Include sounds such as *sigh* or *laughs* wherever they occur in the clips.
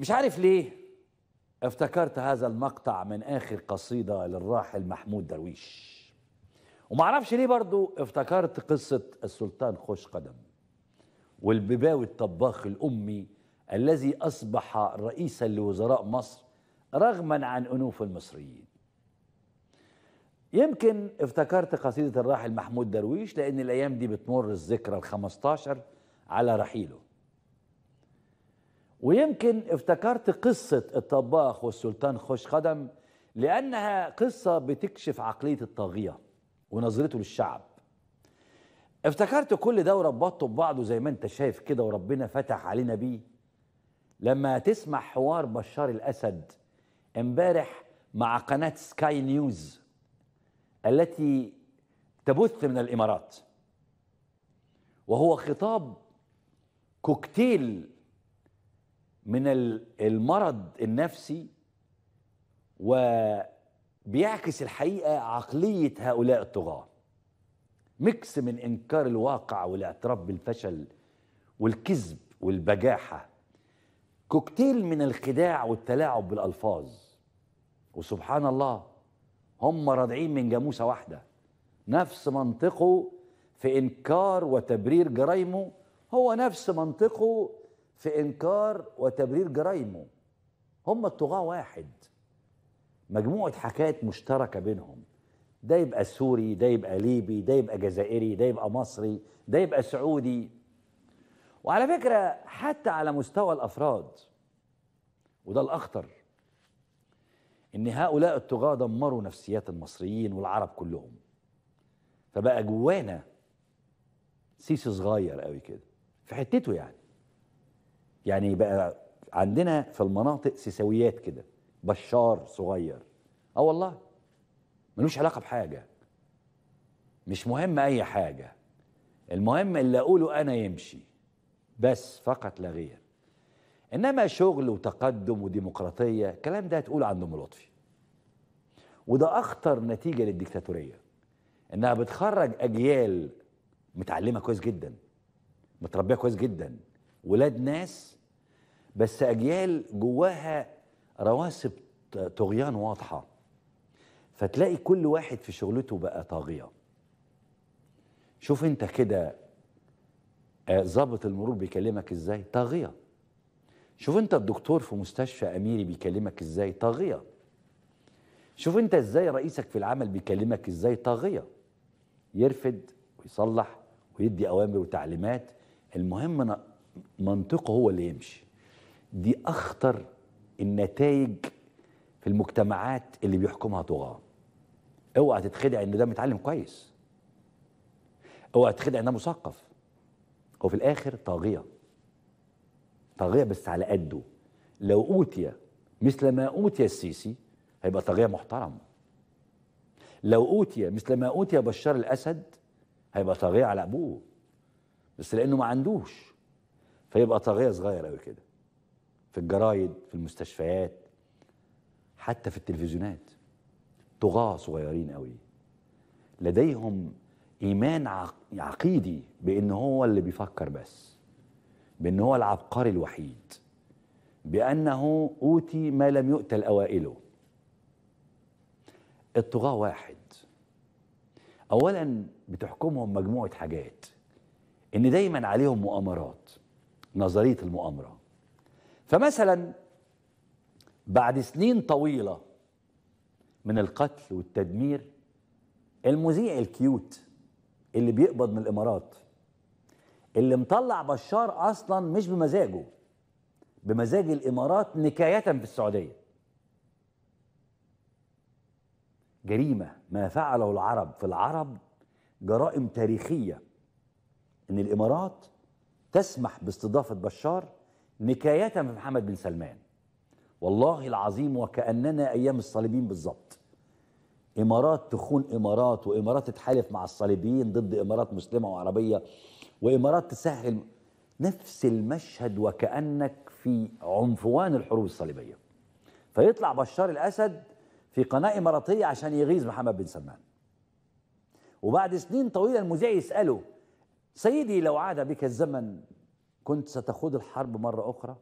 مش عارف ليه افتكرت هذا المقطع من آخر قصيدة للراحل محمود درويش ومعرفش ليه برضو افتكرت قصة السلطان خوش قدم والبيباوي الطباخ الأمي الذي أصبح رئيسا لوزراء مصر رغما عن أنوف المصريين يمكن افتكرت قصيدة الراحل محمود درويش لأن الأيام دي بتمر الذكرى ال 15 على رحيله ويمكن افتكرت قصة الطباخ والسلطان خوش قدم لأنها قصة بتكشف عقلية الطاغية ونظرته للشعب افتكرت كل ده وربطته ببعضه زي ما انت شايف كده وربنا فتح علينا بيه لما تسمع حوار بشار الأسد امبارح مع قناة سكاي نيوز التي تبث من الإمارات وهو خطاب كوكتيل من المرض النفسي وبيعكس الحقيقة عقلية هؤلاء الطغاة ميكس من إنكار الواقع والاعتراف بالفشل والكذب والبجاحة كوكتيل من الخداع والتلاعب بالألفاظ وسبحان الله هم راضعين من جاموسة واحدة نفس منطقه في إنكار وتبرير جرائمه هو نفس منطقه في إنكار وتبرير جرائمه هم الطغاة واحد مجموعة حكايات مشتركة بينهم ده يبقى سوري ده يبقى ليبي ده يبقى جزائري ده يبقى مصري ده يبقى سعودي وعلى فكرة حتى على مستوى الأفراد وده الأخطر إن هؤلاء الطغاة دمروا نفسيات المصريين والعرب كلهم فبقى جوانا سيسي صغير قوي كده في حتته يعني يعني بقى عندنا في المناطق سيساويات كده بشار صغير اه والله ملوش علاقه بحاجه مش مهم اي حاجه المهم اللي اقوله انا يمشي بس فقط لا غير انما شغل وتقدم وديمقراطيه الكلام ده تقول عند ام لطفي وده اخطر نتيجه للديكتاتوريه انها بتخرج اجيال متعلمه كويس جدا متربيه كويس جدا ولاد ناس بس اجيال جواها رواسب طغيان واضحه فتلاقي كل واحد في شغلته بقى طاغيه شوف انت كده آه، ظابط المرور بيكلمك ازاي طاغيه شوف انت الدكتور في مستشفى اميري بيكلمك ازاي طاغيه شوف انت ازاي رئيسك في العمل بيكلمك ازاي طاغيه يرفد ويصلح ويدي اوامر وتعليمات المهم منطقه هو اللي يمشي دي اخطر النتائج في المجتمعات اللي بيحكمها طغاه اوعى تتخدع ان ده متعلم كويس اوعى تتخدع ان ده مثقف هو في الاخر طاغيه طاغيه بس على قده لو اوتي مثل ما اوتي السيسي هيبقى طاغيه محترم لو اوتي مثل ما اوتي بشار الاسد هيبقى طاغيه على ابوه بس لانه ما عندوش فيبقى طاغيه صغير قوي كده في الجرايد في المستشفيات حتى في التلفزيونات طغاه صغيرين قوي لديهم ايمان عقيدي بان هو اللي بيفكر بس بان هو العبقري الوحيد بانه اوتي ما لم يؤت الاوائله الطغاه واحد اولا بتحكمهم مجموعه حاجات ان دايما عليهم مؤامرات نظريه المؤامره فمثلا بعد سنين طويله من القتل والتدمير المذيع الكيوت اللي بيقبض من الامارات اللي مطلع بشار اصلا مش بمزاجه بمزاج الامارات نكايه في السعوديه جريمه ما فعله العرب في العرب جرائم تاريخيه ان الامارات تسمح باستضافة بشار نكاية من محمد بن سلمان والله العظيم وكأننا أيام الصليبيين بالظبط إمارات تخون إمارات وإمارات تتحالف مع الصليبيين ضد إمارات مسلمة وعربية وإمارات تسهل نفس المشهد وكأنك في عنفوان الحروب الصليبية فيطلع بشار الأسد في قناة إماراتية عشان يغيظ محمد بن سلمان وبعد سنين طويلة المذيع يسأله سيدي لو عاد بك الزمن كنت ستخوض الحرب مرة أخرى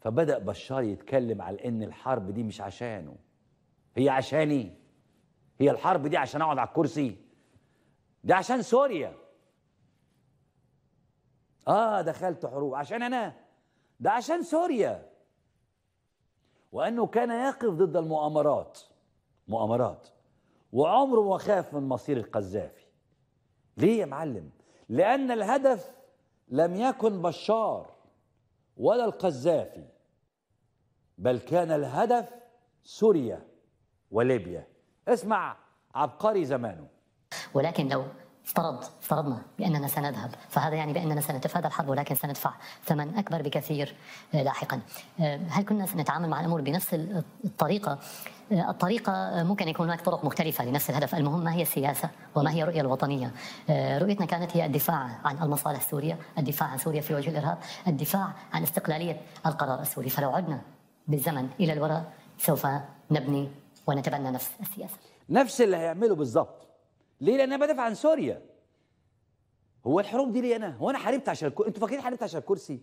فبدأ بشار يتكلم على إن الحرب دي مش عشانه هي عشاني هي الحرب دي عشان أقعد على الكرسي دي عشان سوريا آه دخلت حروب عشان أنا ده عشان سوريا وأنه كان يقف ضد المؤامرات مؤامرات وعمره ما خاف من مصير القذافي ليه يا معلم لأن الهدف لم يكن بشار ولا القذافي بل كان الهدف سوريا وليبيا اسمع عبقري زمانه ولكن لو افترض افترضنا باننا سنذهب فهذا يعني باننا سنتفادى الحرب ولكن سندفع ثمن اكبر بكثير آه، لاحقا آه، هل كنا سنتعامل مع الامور بنفس الطريقه آه، الطريقة ممكن يكون هناك طرق مختلفة لنفس الهدف المهم ما هي السياسة وما هي الرؤية الوطنية رؤيتنا كانت هي الدفاع عن المصالح السورية الدفاع عن سوريا في وجه الإرهاب الدفاع عن استقلالية القرار السوري فلو عدنا بالزمن إلى الوراء سوف نبني ونتبنى نفس السياسة نفس اللي هيعمله بالضبط ليه لان انا بدافع عن سوريا هو الحروب دي ليه انا هو انا حاربت عشان الكرسي انتوا فاكرين حاربت عشان الكرسي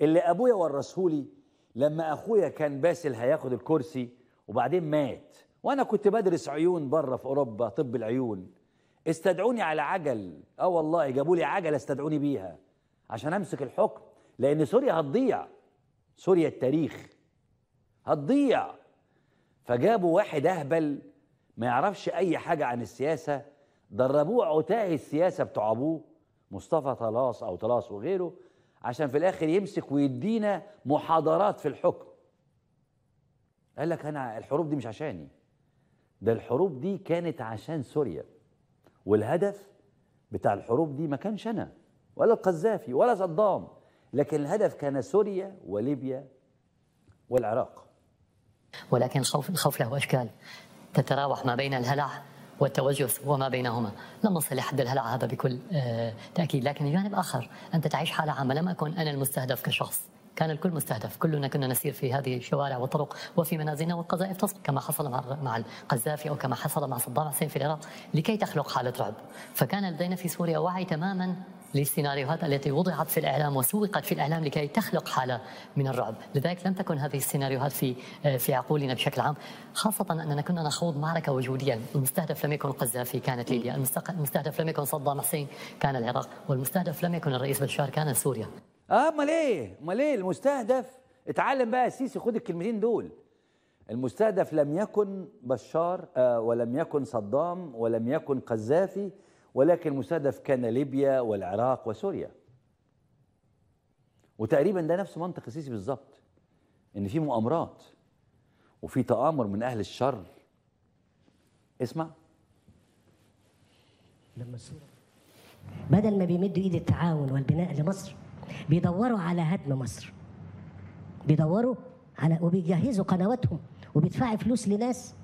اللي ابويا ورثهولي لما اخويا كان باسل هياخد الكرسي وبعدين مات وانا كنت بدرس عيون بره في اوروبا طب العيون استدعوني على عجل اه والله جابوا لي عجله استدعوني بيها عشان امسك الحكم لان سوريا هتضيع سوريا التاريخ هتضيع فجابوا واحد اهبل ما يعرفش اي حاجه عن السياسه دربوه عتاه السياسه بتوع ابوه مصطفى طلاس او طلاس وغيره عشان في الاخر يمسك ويدينا محاضرات في الحكم قال لك انا الحروب دي مش عشاني ده الحروب دي كانت عشان سوريا والهدف بتاع الحروب دي ما كانش انا ولا القذافي ولا صدام لكن الهدف كان سوريا وليبيا والعراق ولكن الخوف الخوف له اشكال تتراوح ما بين الهلع والتوجس وما بينهما لم نصل لحد الهلع هذا بكل آه، تأكيد لكن جانب آخر أنت تعيش حالة عامة لم أكن أنا المستهدف كشخص كان الكل مستهدف كلنا كنا نسير في هذه الشوارع والطرق وفي منازلنا والقذائف تصل كما حصل مع مع القذافي او كما حصل مع صدام حسين في العراق لكي تخلق حاله رعب فكان لدينا في سوريا وعي تماما للسيناريوهات التي وضعت في الإعلام وسوقت في الإعلام لكي تخلق حالة من الرعب لذلك لم تكن هذه السيناريوهات في في عقولنا بشكل عام خاصة أننا كنا نخوض معركة وجوديه، المستهدف لم يكن قذافي كانت ليبيا المستهدف لم يكن صدام حسين كان العراق والمستهدف لم يكن الرئيس بشار كان سوريا اه امال ايه امال ايه المستهدف اتعلم بقى السيسي خد الكلمتين دول المستهدف لم يكن بشار آه ولم يكن صدام ولم يكن قذافي ولكن المستهدف كان ليبيا والعراق وسوريا وتقريبا ده نفس منطق السيسي بالظبط ان في مؤامرات وفي تآمر من اهل الشر اسمع لما بدل ما بيمدوا ايد التعاون والبناء لمصر بيدوروا على هدم مصر بيدوروا على وبيجهزوا قنواتهم وبيدفعوا فلوس لناس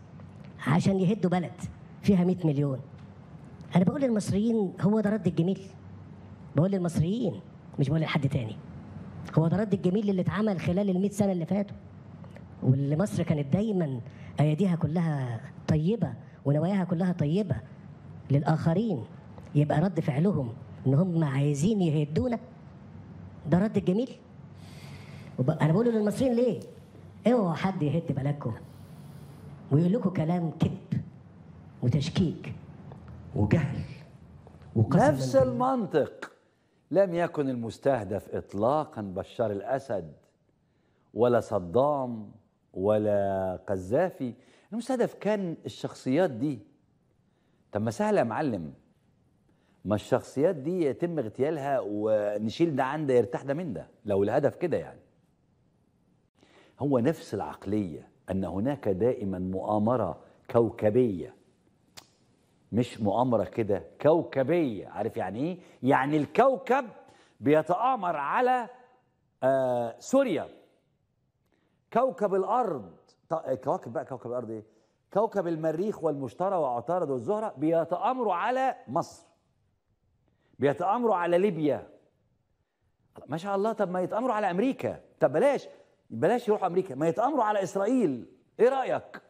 عشان يهدوا بلد فيها 100 مليون انا بقول للمصريين هو ده رد الجميل بقول للمصريين مش بقول لحد تاني هو ده رد الجميل اللي اتعمل خلال ال 100 سنه اللي فاتوا واللي مصر كانت دايما اياديها كلها طيبه ونواياها كلها طيبه للاخرين يبقى رد فعلهم ان هم عايزين يهدونا ده رد الجميل انا بقول للمصريين ليه اوعوا حد يهد بلدكم ويقول لكم كلام كذب وتشكيك وجهل نفس المنطق لم يكن المستهدف اطلاقا بشار الاسد ولا صدام ولا قذافي المستهدف كان الشخصيات دي طب ما سهل يا معلم ما الشخصيات دي يتم اغتيالها ونشيل ده عن ده يرتاح ده من ده لو الهدف كده يعني هو نفس العقليه ان هناك دائما مؤامره كوكبيه مش مؤامرة كده كوكبية عارف يعني إيه؟ يعني الكوكب بيتآمر على آه سوريا كوكب الأرض كواكب بقى كوكب الأرض إيه؟ كوكب المريخ والمشتري وعطارد والزهرة بيتآمروا على مصر بيتآمروا على ليبيا ما شاء الله طب ما يتآمروا على أمريكا طب بلاش بلاش يروحوا أمريكا ما يتآمروا على إسرائيل إيه رأيك؟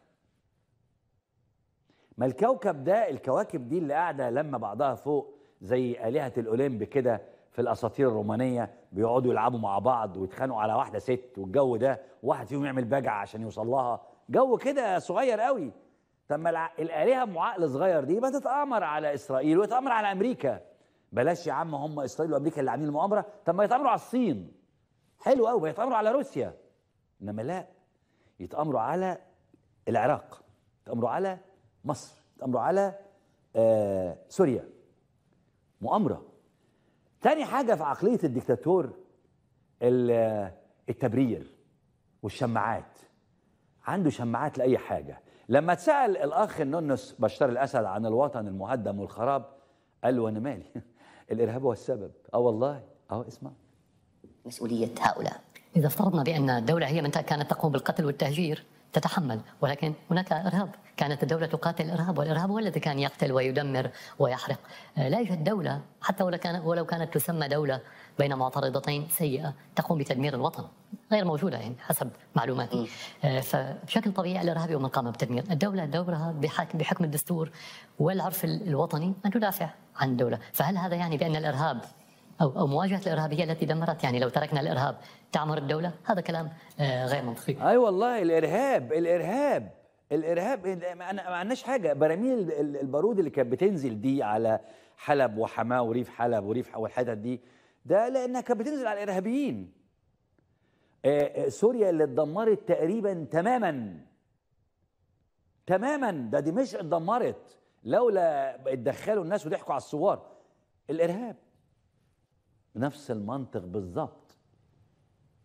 ما الكوكب ده الكواكب دي اللي قاعده لما بعضها فوق زي آلهة الأوليمب كده في الأساطير الرومانية بيقعدوا يلعبوا مع بعض ويتخانقوا على واحدة ست والجو ده واحد فيهم يعمل بجعة عشان يوصل لها جو كده صغير قوي طب ما الآلهة أم عقل صغير دي ما تتآمر على إسرائيل وتتآمر على أمريكا بلاش يا عم هم إسرائيل وأمريكا اللي عاملين المؤامرة طب ما يتآمروا على الصين حلو قوي يتآمروا على روسيا إنما لا يتآمروا على العراق يتآمروا على مصر تأمره على آه سوريا مؤامرة تاني حاجة في عقلية الدكتاتور آه، التبرير والشماعات عنده شماعات لأي حاجة لما تسأل الأخ النونس بشار الأسد عن الوطن المهدم والخراب قال له أنا مالي *laughs* الإرهاب هو السبب أه والله أه اسمع مسؤولية هؤلاء إذا افترضنا بأن الدولة هي من كانت تقوم بالقتل والتهجير تتحمل ولكن هناك إرهاب كانت الدولة تقاتل الإرهاب والإرهاب هو الذي كان يقتل ويدمر ويحرق آه، لا يوجد دولة حتى ولو, كانت ولو كانت تسمى دولة بين معترضتين سيئة تقوم بتدمير الوطن غير موجودة يعني حسب معلوماتي آه، فبشكل طبيعي الارهاب هو من قام بتدمير الدولة دورها بحكم الدستور والعرف الوطني أن تدافع عن الدولة فهل هذا يعني بأن الإرهاب أو أو مواجهة الإرهابية التي دمرت يعني لو تركنا الإرهاب تعمر الدولة هذا كلام آه، غير منطقي أي أيوة والله الإرهاب الإرهاب الارهاب انا ما عندناش حاجه براميل البارود اللي كانت بتنزل دي على حلب وحماه وريف حلب وريف والحتت دي ده لانها كانت بتنزل على الارهابيين آه، آه، سوريا اللي اتدمرت تقريبا تماما تماما ده دمشق اتدمرت لولا اتدخلوا الناس وضحكوا على الثوار الارهاب نفس المنطق بالظبط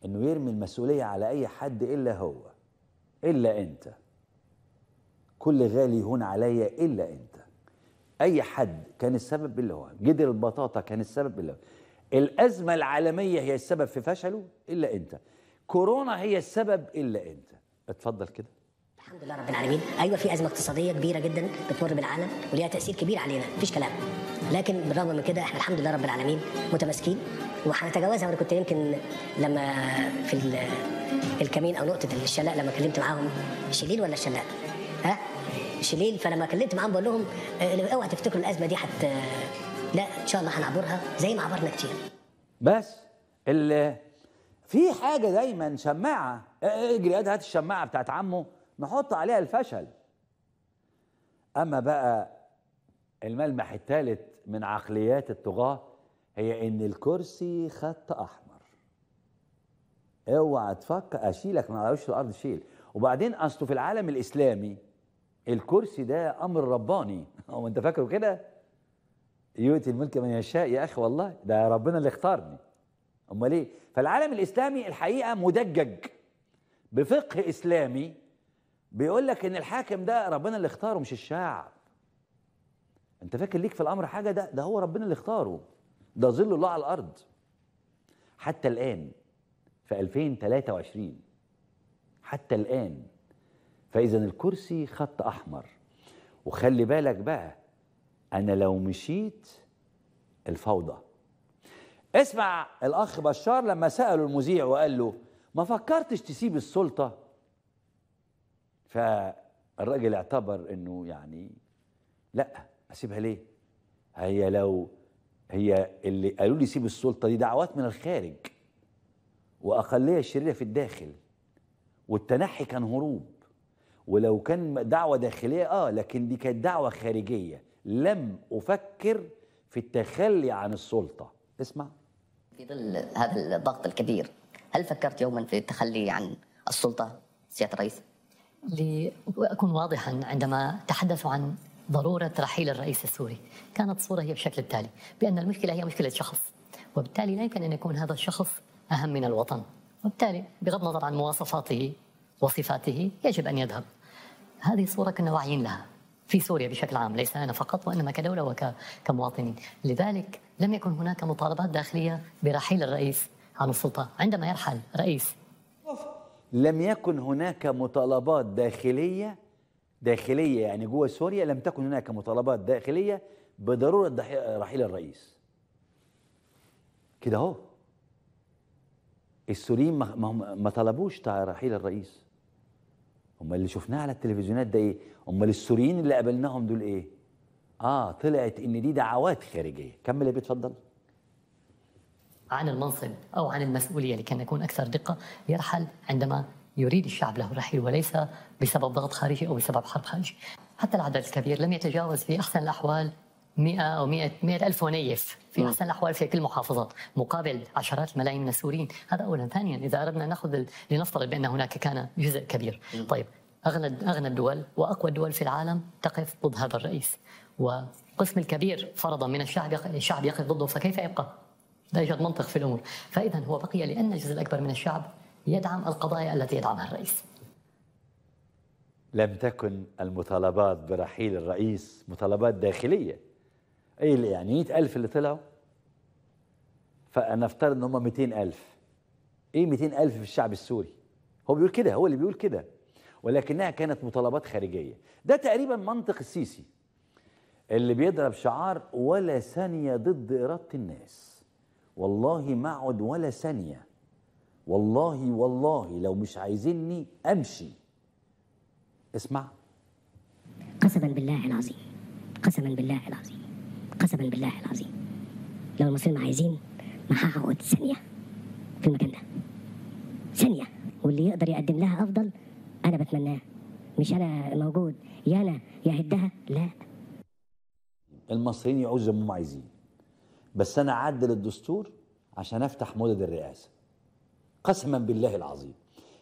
انه يرمي المسؤوليه على اي حد الا هو الا انت كل غالي يهون عليا الا انت اي حد كان السبب اللي هو جدر البطاطا كان السبب اللي هو الازمه العالميه هي السبب في فشله الا انت كورونا هي السبب الا انت اتفضل كده الحمد لله رب العالمين ايوه في ازمه اقتصاديه كبيره جدا بتمر بالعالم وليها تاثير كبير علينا مفيش كلام لكن بالرغم من كده احنا الحمد لله رب العالمين متماسكين وهنتجاوزها وانا كنت يمكن لما في الكمين او نقطه الشلاء لما كلمت معاهم شليل ولا الشلاء؟ ها؟ شليل فلما كلمت معاهم بقول لهم آه، اوعى تفتكروا الازمه دي حتى لا ان شاء الله هنعبرها زي ما عبرنا كتير. بس ال في حاجه دايما شماعه آه، آه، اجري هات الشماعه بتاعت عمه نحط عليها الفشل اما بقى الملمح الثالث من عقليات الطغاة هي ان الكرسي خط احمر اوعى تفكر اشيلك ما على الارض شيل وبعدين اصله في العالم الاسلامي الكرسي ده امر رباني *laughs* هو انت فاكره كده يؤتي الملك من يشاء يا اخي والله ده ربنا اللي اختارني امال ايه فالعالم الاسلامي الحقيقه مدجج بفقه اسلامي بيقول لك ان الحاكم ده ربنا اللي اختاره مش الشعب انت فاكر ليك في الامر حاجه ده ده هو ربنا اللي اختاره ده ظل الله على الارض حتى الان في 2023 حتى الان فاذا الكرسي خط احمر وخلي بالك بقى انا لو مشيت الفوضى اسمع الاخ بشار لما ساله المذيع وقال له ما فكرتش تسيب السلطه فالراجل اعتبر انه يعني لا اسيبها ليه هي لو هي اللي قالوا لي سيب السلطه دي دعوات من الخارج واقليه شريره في الداخل والتنحي كان هروب ولو كان دعوه داخليه اه لكن دي كانت دعوه خارجيه لم افكر في التخلي عن السلطه اسمع في ظل هذا الضغط الكبير هل فكرت يوما في التخلي عن السلطه سياده الرئيس لاكون واضحا عندما تحدثوا عن ضروره رحيل الرئيس السوري كانت الصوره هي بشكل التالي بان المشكله هي مشكله شخص وبالتالي لا يمكن ان يكون هذا الشخص اهم من الوطن وبالتالي بغض النظر عن مواصفاته وصفاته يجب ان يذهب هذه الصوره كنا واعيين لها في سوريا بشكل عام ليس أنا فقط وإنما كدولة وكمواطنين لذلك لم يكن هناك مطالبات داخلية برحيل الرئيس عن السلطة عندما يرحل رئيس لم يكن هناك مطالبات داخلية داخلية يعني جوه سوريا لم تكن هناك مطالبات داخلية بضرورة رحيل الرئيس كده اهو السوريين ما, ما طلبوش رحيل الرئيس هم اللي شفناه على التلفزيونات ده ايه هم السوريين اللي قابلناهم دول ايه اه طلعت ان دي دعوات خارجيه كمل يا بيتفضل. عن المنصب او عن المسؤوليه لكي نكون اكثر دقه يرحل عندما يريد الشعب له الرحيل وليس بسبب ضغط خارجي او بسبب حرب خارجيه. حتى العدد الكبير لم يتجاوز في احسن الاحوال 100 او 100 100 الف ونيف في نعم. احسن الاحوال في كل المحافظات مقابل عشرات الملايين من السوريين هذا اولا ثانيا اذا اردنا ناخذ لنفترض بان هناك كان جزء كبير نعم. طيب اغنى اغنى الدول واقوى الدول في العالم تقف ضد هذا الرئيس وقسم الكبير فرضا من الشعب الشعب يقف ضده فكيف يبقى؟ لا يوجد منطق في الامور فاذا هو بقي لان الجزء الاكبر من الشعب يدعم القضايا التي يدعمها الرئيس لم تكن المطالبات برحيل الرئيس مطالبات داخلية أي اللي يعني 100 ألف اللي طلعوا فنفترض ان هم 200 ألف إيه 200 ألف في الشعب السوري هو بيقول كده هو اللي بيقول كده ولكنها كانت مطالبات خارجية ده تقريبا منطق السيسي اللي بيضرب شعار ولا ثانية ضد إرادة الناس والله ما عد ولا ثانية والله والله لو مش عايزيني امشي اسمع قسما بالله العظيم قسما بالله العظيم قسما بالله العظيم لو المصريين عايزين ما هقعد ثانيه في المكان ده ثانيه واللي يقدر يقدم لها افضل انا بتمناه مش انا موجود يا انا يا هدها لا المصريين يعوزوا زي ما هم عايزين بس انا اعدل الدستور عشان افتح مدد الرئاسه قسما بالله العظيم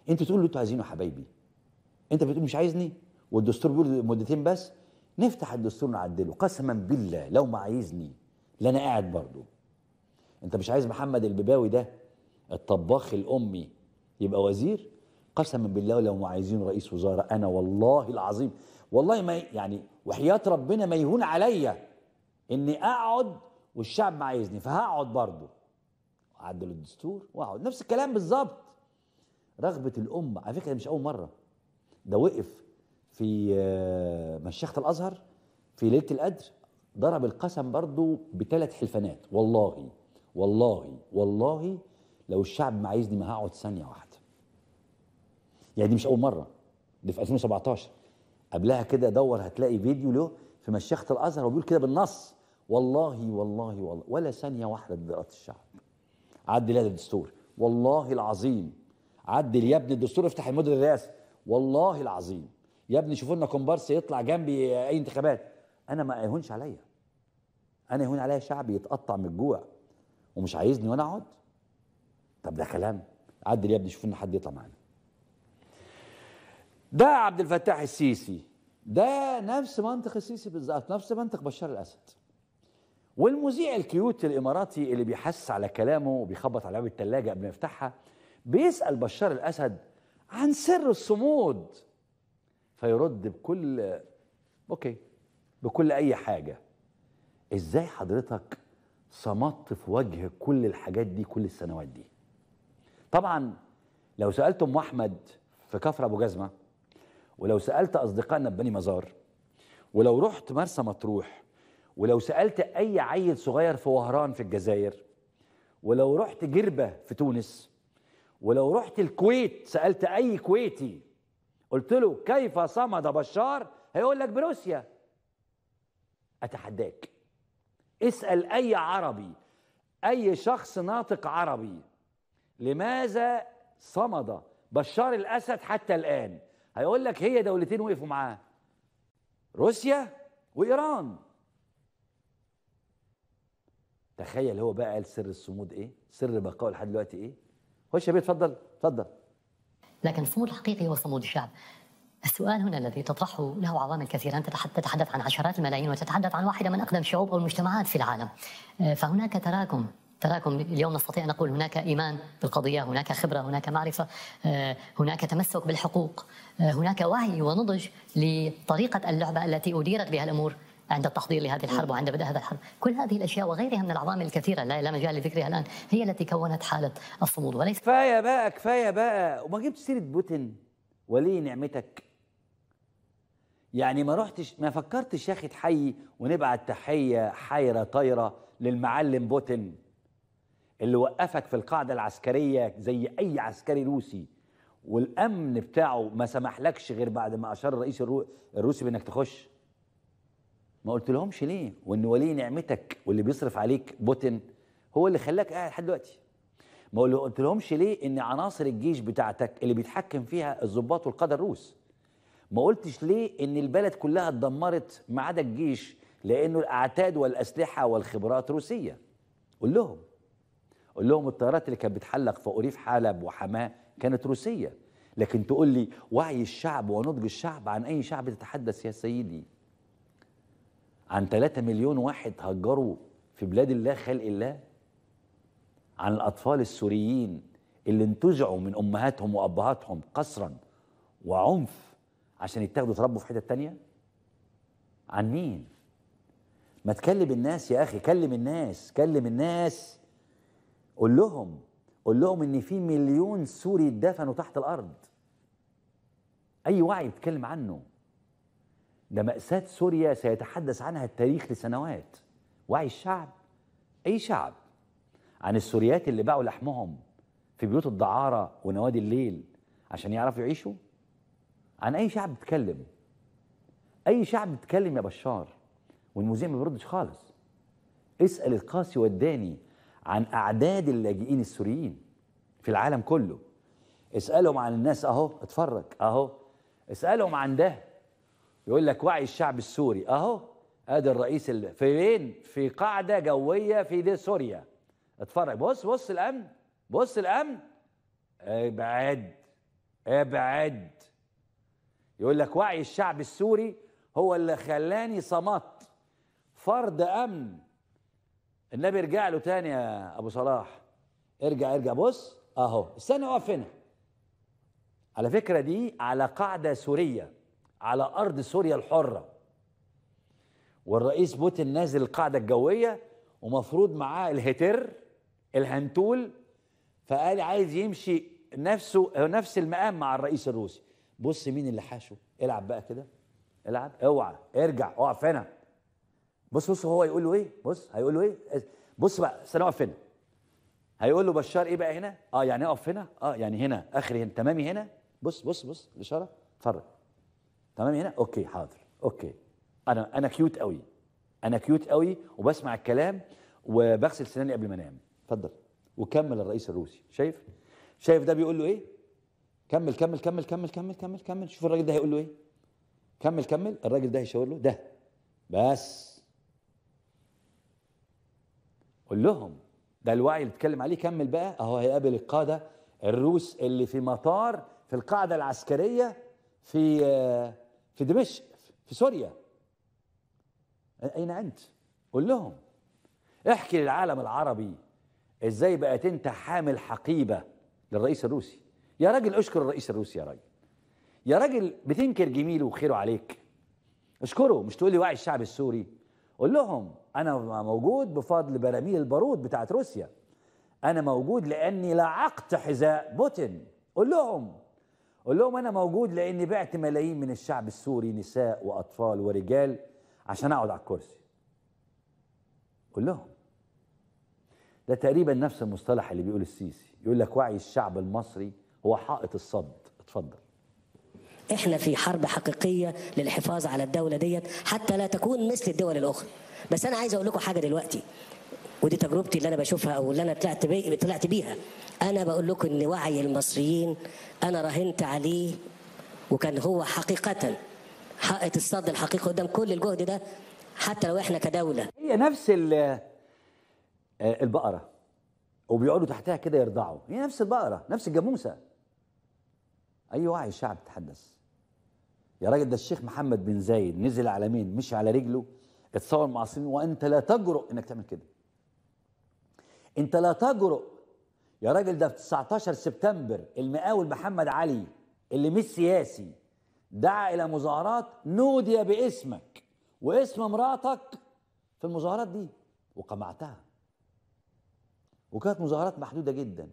انت تقول له انتوا عايزينه حبايبي انت بتقول مش عايزني والدستور بيقول مدتين بس نفتح الدستور نعدله قسما بالله لو ما عايزني لانا قاعد برضه انت مش عايز محمد الباباوي ده الطباخ الامي يبقى وزير قسما بالله لو ما عايزين رئيس وزاره انا والله العظيم والله ما يعني وحياه ربنا ما يهون عليا اني اقعد والشعب ما عايزني فهقعد برضه عدلوا الدستور واقعد نفس الكلام بالظبط رغبه الامه على فكره مش اول مره ده وقف في آه، مشيخه الازهر في ليله القدر ضرب القسم برضه بثلاث حلفانات والله والله والله لو الشعب ما عايزني ما هقعد ثانيه واحده يعني دي مش اول مره دي في 2017 قبلها كده دور هتلاقي فيديو له في مشيخه الازهر وبيقول كده بالنص والله والله والله ولا ثانيه واحده لضيقات الشعب عدل هذا الدستور والله العظيم عدل يا ابني الدستور افتح المدر الرئاسي والله العظيم يا ابني شوفوا لنا كومبارس يطلع جنبي اي انتخابات انا ما يهونش عليا انا يهون عليا شعبي يتقطع من الجوع ومش عايزني وانا اقعد طب ده كلام عدل يا ابني شوف لنا حد يطلع معانا ده عبد الفتاح السيسي ده نفس منطق السيسي بالظبط نفس منطق بشار الاسد والمذيع الكيوت الاماراتي اللي بيحسس على كلامه وبيخبط على باب الثلاجه قبل ما يفتحها بيسال بشار الاسد عن سر الصمود فيرد بكل اوكي بكل اي حاجه ازاي حضرتك صمدت في وجه كل الحاجات دي كل السنوات دي طبعا لو سالت ام احمد في كفر ابو جزمه ولو سالت اصدقائنا في بني مزار ولو رحت مرسى مطروح ولو سألت أي عيل صغير في وهران في الجزائر ولو رحت جربة في تونس ولو رحت الكويت سألت أي كويتي قلت له كيف صمد بشار هيقول لك بروسيا أتحداك اسأل أي عربي أي شخص ناطق عربي لماذا صمد بشار الأسد حتى الآن هيقول لك هي دولتين وقفوا معاه روسيا وإيران تخيل هو بقى قال سر الصمود ايه سر بقائه لحد دلوقتي ايه خش يا بيه اتفضل اتفضل لكن الصمود الحقيقي هو صمود الشعب السؤال هنا الذي تطرحه له عوامل كثيرة أنت تتحدث عن عشرات الملايين وتتحدث عن واحدة من أقدم الشعوب أو المجتمعات في العالم آه، فهناك تراكم تراكم اليوم نستطيع أن نقول هناك إيمان بالقضية هناك خبرة هناك معرفة آه، هناك تمسك بالحقوق آه، هناك وعي ونضج لطريقة اللعبة التي أديرت بها الأمور عند التحضير لهذه الحرب وعند بدء هذا الحرب كل هذه الأشياء وغيرها من العوامل الكثيرة لا, لا مجال لذكرها الآن هي التي كونت حالة الصمود وليس كفاية بقى كفاية بقى وما جبت سيرة بوتين وليه نعمتك يعني ما رحتش ما فكرتش يا اخي تحيي ونبعت تحيه حيره طايره للمعلم بوتين اللي وقفك في القاعده العسكريه زي اي عسكري روسي والامن بتاعه ما سمحلكش غير بعد ما اشار الرئيس الروسي بانك تخش ما قلت لهمش ليه وان ولي نعمتك واللي بيصرف عليك بوتين هو اللي خلاك قاعد لحد دلوقتي ما قلت لهمش ليه ان عناصر الجيش بتاعتك اللي بيتحكم فيها الضباط والقاده الروس ما قلتش ليه ان البلد كلها اتدمرت ما عدا الجيش لانه الاعتاد والاسلحه والخبرات روسيه قول لهم قول لهم الطيارات اللي كانت بتحلق في اريف حلب وحماه كانت روسيه لكن تقول لي وعي الشعب ونضج الشعب عن اي شعب تتحدث يا سيدي عن 3 مليون واحد هجروا في بلاد الله خلق الله عن الأطفال السوريين اللي انتزعوا من أمهاتهم وأبهاتهم قسرا وعنف عشان يتاخدوا يتربوا في حتة تانية عن مين ما تكلم الناس يا أخي كلم الناس كلم الناس قول لهم قول لهم ان في مليون سوري اتدفنوا تحت الارض اي وعي بتكلم عنه ده مأساة سوريا سيتحدث عنها التاريخ لسنوات وعي الشعب أي شعب عن السوريات اللي باعوا لحمهم في بيوت الدعارة ونوادي الليل عشان يعرفوا يعيشوا عن أي شعب بيتكلم أي شعب بيتكلم يا بشار والمذيع ما بيردش خالص اسأل القاسي والداني عن أعداد اللاجئين السوريين في العالم كله اسألهم عن الناس أهو اتفرج أهو اسألهم عن ده يقول لك وعي الشعب السوري اهو ادي الرئيس في فين في قاعده جويه في دي سوريا اتفرج بص بص الامن بص الامن ابعد ابعد يقول لك وعي الشعب السوري هو اللي خلاني صمت فرض امن النبي ارجع له تاني يا ابو صلاح ارجع ارجع بص اهو استنى اقف هنا على فكره دي على قاعده سوريه على أرض سوريا الحرة والرئيس بوتين نازل القاعدة الجوية ومفروض معاه الهتر الهنتول فقال عايز يمشي نفسه نفس المقام مع الرئيس الروسي بص مين اللي حاشه العب بقى كده العب اوعى ارجع اقف هنا بص بص هو يقول له ايه بص هيقول له ايه بص بقى استنى اقف هنا هيقول له بشار ايه بقى هنا اه يعني اقف هنا اه يعني هنا اخري هنا تمامي هنا بص بص بص الاشاره اتفرج تمام هنا اوكي حاضر اوكي انا انا كيوت قوي انا كيوت قوي وبسمع الكلام وبغسل سناني قبل ما انام اتفضل وكمل الرئيس الروسي شايف شايف ده بيقول له ايه كمل كمل كمل كمل كمل كمل كمل شوف الراجل ده هيقول له ايه كمل كمل الراجل ده هيشاور له ده بس قول لهم ده الوعي اللي اتكلم عليه كمل بقى اهو هيقابل القاده الروس اللي في مطار في القاعده العسكريه في آه، في دمشق في سوريا أين أنت؟ قول لهم احكي للعالم العربي ازاي بقت انت حامل حقيبه للرئيس الروسي يا راجل اشكر الرئيس الروسي يا راجل يا راجل بتنكر جميله وخيره عليك اشكره مش تقول لي وعي الشعب السوري قول لهم انا موجود بفضل براميل البارود بتاعت روسيا انا موجود لاني لعقت حذاء بوتين قول لهم قول لهم انا موجود لاني بعت ملايين من الشعب السوري نساء واطفال ورجال عشان اقعد على الكرسي قول لهم ده تقريبا نفس المصطلح اللي بيقول السيسي يقول لك وعي الشعب المصري هو حائط الصد اتفضل احنا في حرب حقيقيه للحفاظ على الدوله ديت حتى لا تكون مثل الدول الاخرى بس انا عايز اقول لكم حاجه دلوقتي ودي تجربتي اللي انا بشوفها او اللي انا طلعت بي... طلعت بيها انا بقول لكم ان وعي المصريين انا راهنت عليه وكان هو حقيقه حائط الصد الحقيقي قدام كل الجهد ده حتى لو احنا كدوله هي نفس آه، البقره وبيقعدوا تحتها كده يرضعوا هي نفس البقره نفس الجاموسه اي وعي الشعب تحدث يا راجل ده الشيخ محمد بن زايد نزل على مين مشي على رجله اتصور مع الصين وانت لا تجرؤ انك تعمل كده انت لا تجرؤ يا راجل ده في 19 سبتمبر المقاول محمد علي اللي مش سياسي دعا الى مظاهرات نودي باسمك واسم مراتك في المظاهرات دي وقمعتها وكانت مظاهرات محدوده جدا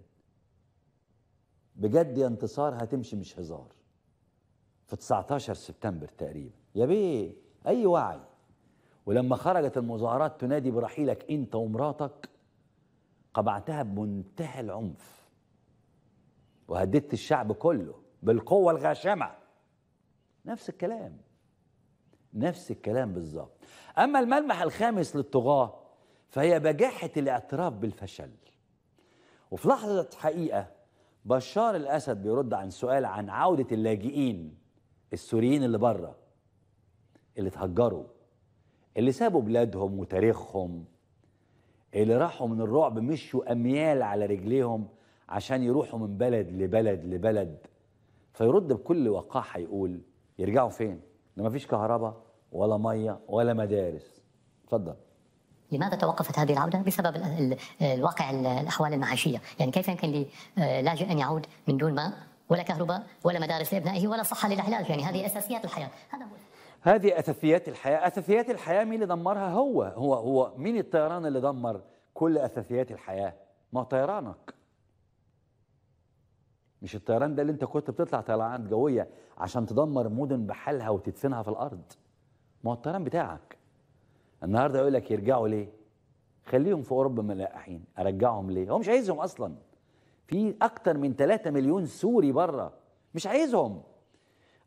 بجد يا انتصار هتمشي مش هزار في 19 سبتمبر تقريبا يا بيه اي وعي ولما خرجت المظاهرات تنادي برحيلك انت ومراتك قبعتها بمنتهى العنف وهددت الشعب كله بالقوة الغاشمة نفس الكلام نفس الكلام بالظبط أما الملمح الخامس للطغاة فهي بجاحة الاعتراف بالفشل وفي لحظة حقيقة بشار الأسد بيرد عن سؤال عن عودة اللاجئين السوريين اللي بره اللي اتهجروا اللي سابوا بلادهم وتاريخهم اللي راحوا من الرعب مشوا أميال على رجليهم عشان يروحوا من بلد لبلد لبلد فيرد بكل وقاحة يقول يرجعوا فين؟ ما فيش كهرباء ولا مية ولا مدارس اتفضل لماذا توقفت هذه العودة؟ بسبب الواقع الأحوال المعاشية يعني كيف يمكن للاجئ آه، أن يعود من دون ماء ولا كهرباء ولا مدارس لابنائه ولا صحه للعلاج يعني هذه اساسيات الحياه هذا هو هذه أثاثيات الحياة أثاثيات الحياة مين اللي دمرها هو هو هو مين الطيران اللي دمر كل أثاثيات الحياة ما طيرانك مش الطيران ده اللي انت كنت بتطلع طيرانات جوية عشان تدمر مدن بحالها وتدفنها في الأرض ما هو الطيران بتاعك النهارده يقول لك يرجعوا ليه خليهم في أوروبا ملقحين أرجعهم ليه هو مش عايزهم أصلا في أكتر من 3 مليون سوري بره مش عايزهم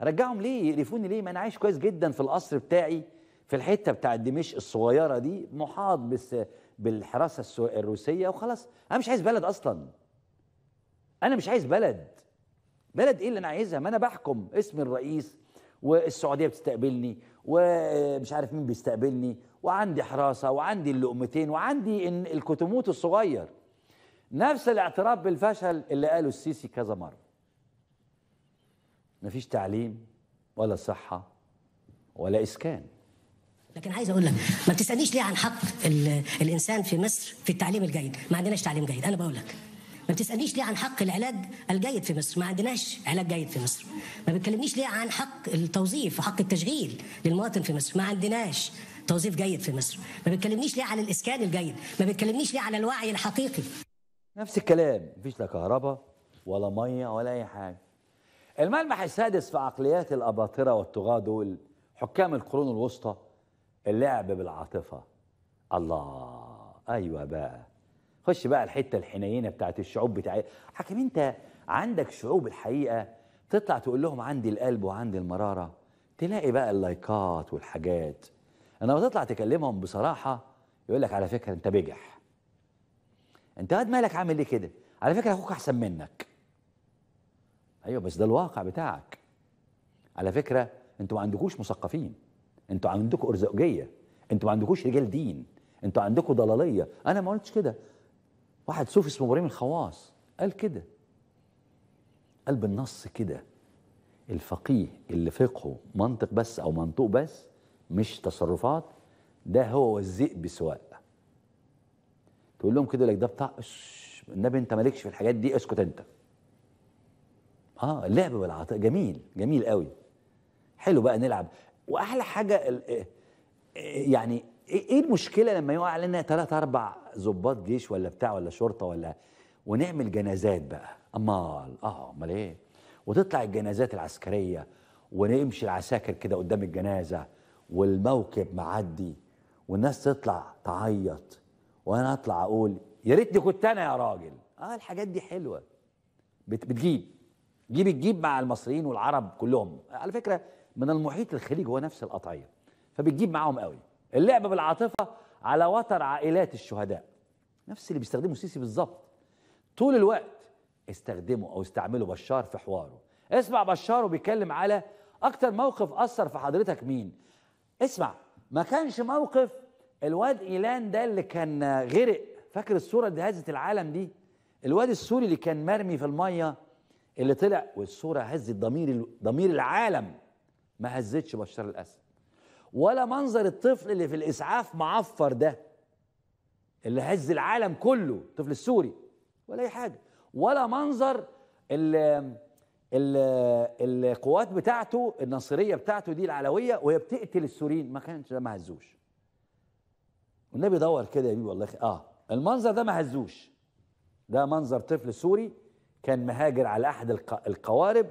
رجعهم ليه يقرفوني ليه ما انا عايش كويس جدا في القصر بتاعي في الحته بتاع دمشق الصغيره دي محاط بس بالحراسه الروسيه وخلاص انا مش عايز بلد اصلا انا مش عايز بلد بلد ايه اللي انا عايزها ما انا بحكم اسم الرئيس والسعوديه بتستقبلني ومش عارف مين بيستقبلني وعندي حراسه وعندي اللقمتين وعندي الكتموت الصغير نفس الاعتراف بالفشل اللي قاله السيسي كذا مره مفيش تعليم ولا صحة ولا إسكان لكن عايز اقول لك ما بتسالنيش ليه عن حق الانسان في مصر في التعليم الجيد ما عندناش تعليم جيد انا بقول لك ما بتسالنيش ليه عن حق العلاج الجيد في مصر ما عندناش علاج جيد في مصر ما بتكلمنيش ليه عن حق التوظيف وحق التشغيل للمواطن في مصر ما عندناش توظيف جيد في مصر ما بتكلمنيش ليه على الاسكان الجيد ما بتكلمنيش ليه على الوعي الحقيقي نفس الكلام مفيش لا كهرباء ولا ميه ولا اي حاجه الملمح السادس في عقليات الأباطرة والطغاة دول حكام القرون الوسطى اللعب بالعاطفة الله أيوة بقى خش بقى الحتة الحنينة بتاعت الشعوب بتاعي إيه؟ حكيم أنت عندك شعوب الحقيقة تطلع تقول لهم عندي القلب وعندي المرارة تلاقي بقى اللايكات والحاجات انما تطلع تكلمهم بصراحة يقول لك على فكرة انت بجح انت واد مالك عامل ليه كده على فكرة اخوك احسن منك ايوه بس ده الواقع بتاعك على فكره انتوا ما عندكوش مثقفين انتوا عندكم ارزاقيه انتوا ما عندكوش رجال دين انتوا عندكم ضلاليه انا ما قلتش كده واحد صوفي اسمه ابراهيم الخواص قال كده قال بالنص كده الفقيه اللي فقهه منطق بس او منطوق بس مش تصرفات ده هو والذئب سواء تقول لهم كده لك ده بتاع النبي انت مالكش في الحاجات دي اسكت انت اه اللعب بالعاطفه جميل جميل قوي حلو بقى نلعب واحلى حاجه آه، آه، يعني إيه،, ايه المشكله لما يقع علينا ثلاث اربع ظباط جيش ولا بتاع ولا شرطه ولا ونعمل جنازات بقى امال اه امال ايه وتطلع الجنازات العسكريه ونمشي العساكر كده قدام الجنازه والموكب معدي والناس تطلع تعيط وانا اطلع اقول يا ريتني كنت انا يا راجل اه الحاجات دي حلوه بتجيب دي بتجيب مع المصريين والعرب كلهم على فكره من المحيط الخليج هو نفس القطعيه فبتجيب معاهم قوي اللعب بالعاطفه على وتر عائلات الشهداء نفس اللي بيستخدمه السيسي بالظبط طول الوقت استخدمه او استعمله بشار في حواره اسمع بشار وبيتكلم على اكتر موقف اثر في حضرتك مين اسمع ما كانش موقف الواد ايلان ده اللي كان غرق فاكر الصوره اللي هزت العالم دي الواد السوري اللي كان مرمي في الميه اللي طلع والصوره هزت ضمير ضمير العالم ما هزتش بشار الاسد ولا منظر الطفل اللي في الاسعاف معفر ده اللي هز العالم كله الطفل السوري ولا اي حاجه ولا منظر ال ال القوات بتاعته الناصريه بتاعته دي العلويه وهي بتقتل السوريين ما كانش ده ما هزوش والنبي دور كده يا بيبي والله اه المنظر ده ما هزوش ده منظر طفل سوري كان مهاجر على احد القوارب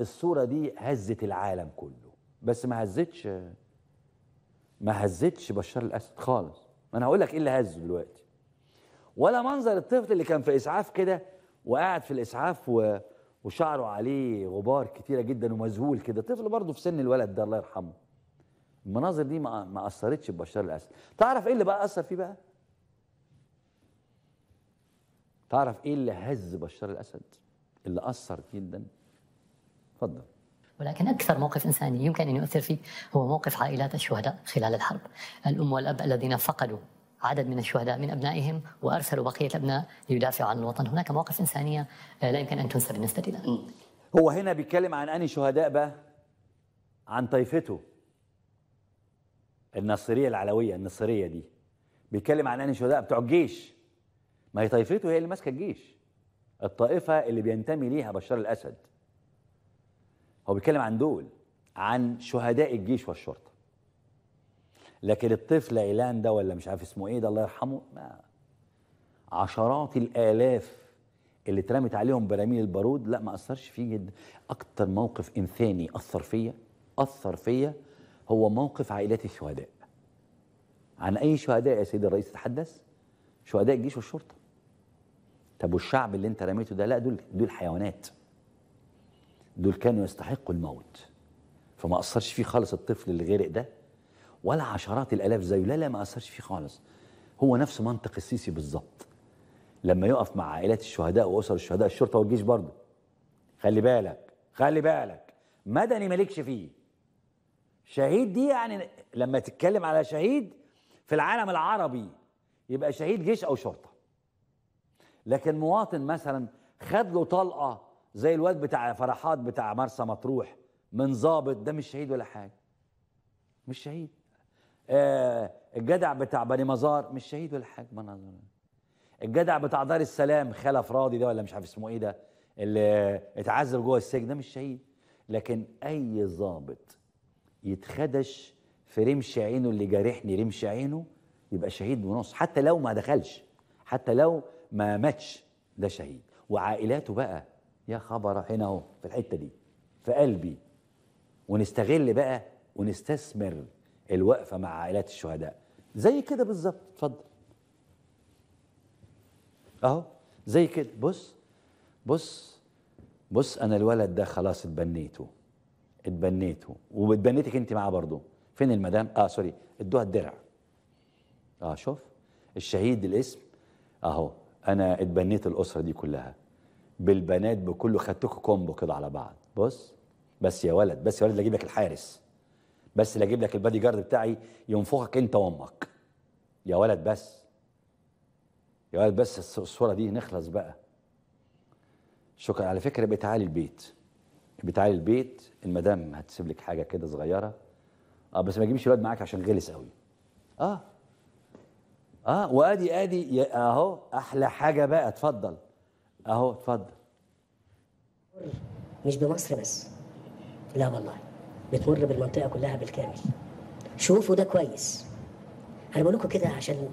الصوره دي هزت العالم كله بس ما هزتش ما هزتش بشار الاسد خالص ما انا هقول لك ايه اللي هزه دلوقتي ولا منظر الطفل اللي كان في اسعاف كده وقاعد في الاسعاف و... وشعره عليه غبار كتيره جدا ومذهول كده طفل برضه في سن الولد ده الله يرحمه المناظر دي ما ما اثرتش ببشار الاسد تعرف ايه اللي بقى اثر فيه بقى تعرف ايه اللي هز بشار الاسد اللي اثر جدا اتفضل ولكن أكثر موقف إنساني يمكن أن يؤثر فيه هو موقف عائلات الشهداء خلال الحرب الأم والأب الذين فقدوا عدد من الشهداء من أبنائهم وأرسلوا بقية الأبناء ليدافعوا عن الوطن هناك مواقف إنسانية لا يمكن أن تنسى بالنسبة لنا هو هنا بيتكلم عن أنهي شهداء بقى عن طائفته الناصرية العلوية النصرية دي بيتكلم عن أنهي شهداء بتوع الجيش ما هي طائفته هي اللي ماسكه الجيش الطائفه اللي بينتمي ليها بشار الاسد هو بيتكلم عن دول عن شهداء الجيش والشرطه لكن الطفل ايلان ده ولا مش عارف اسمه ايه ده الله يرحمه ما عشرات الالاف اللي اترمت عليهم براميل البارود لا ما اثرش فيه جدا اكتر موقف انساني اثر فيا اثر فيا هو موقف عائلات الشهداء عن اي شهداء يا سيدي الرئيس تتحدث شهداء الجيش والشرطه طب والشعب اللي انت رميته ده لا دول دول حيوانات دول كانوا يستحقوا الموت فما اثرش فيه خالص الطفل اللي غرق ده ولا عشرات الالاف زيه لا لا ما اثرش فيه خالص هو نفس منطق السيسي بالظبط لما يقف مع عائلات الشهداء واسر الشهداء الشرطه والجيش برضه خلي بالك خلي بالك مدني مالكش فيه شهيد دي يعني لما تتكلم على شهيد في العالم العربي يبقى شهيد جيش او شرطه لكن مواطن مثلا خد له طلقه زي الواد بتاع فرحات بتاع مرسى مطروح من ظابط ده مش شهيد ولا حاجه مش شهيد آه الجدع بتاع بني مزار مش شهيد ولا حاجه ما الجدع بتاع دار السلام خلف راضي ده ولا مش عارف اسمه ايه ده اللي اتعذب جوه السجن ده مش شهيد لكن اي ظابط يتخدش في رمش عينه اللي جارحني رمش عينه يبقى شهيد ونص حتى لو ما دخلش حتى لو ما ماتش ده شهيد وعائلاته بقى يا خبر هنا اهو في الحته دي في قلبي ونستغل بقى ونستثمر الوقفه مع عائلات الشهداء زي كده بالظبط اتفضل اهو زي كده بص بص بص انا الولد ده خلاص اتبنيته اتبنيته واتبنيتك انت معاه برضه فين المدام اه سوري ادوها الدرع اه شوف الشهيد الاسم اهو انا اتبنيت الاسره دي كلها بالبنات بكله خدتكم كومبو كده على بعض بص بس يا ولد بس يا ولد اجيب لك الحارس بس اللي اجيب لك البادي جارد بتاعي ينفخك انت وامك يا ولد بس يا ولد بس الصوره دي نخلص بقى شكرا على فكره بتعالي البيت بتعالي البيت المدام هتسيب لك حاجه كده صغيره اه بس ما تجيبش الواد معاك عشان غلس قوي اه اه وادي ادي اهو احلى حاجه بقى اتفضل اهو اتفضل مش بمصر بس لا والله بتمر بالمنطقه كلها بالكامل شوفوا ده كويس انا بقول لكم كده عشان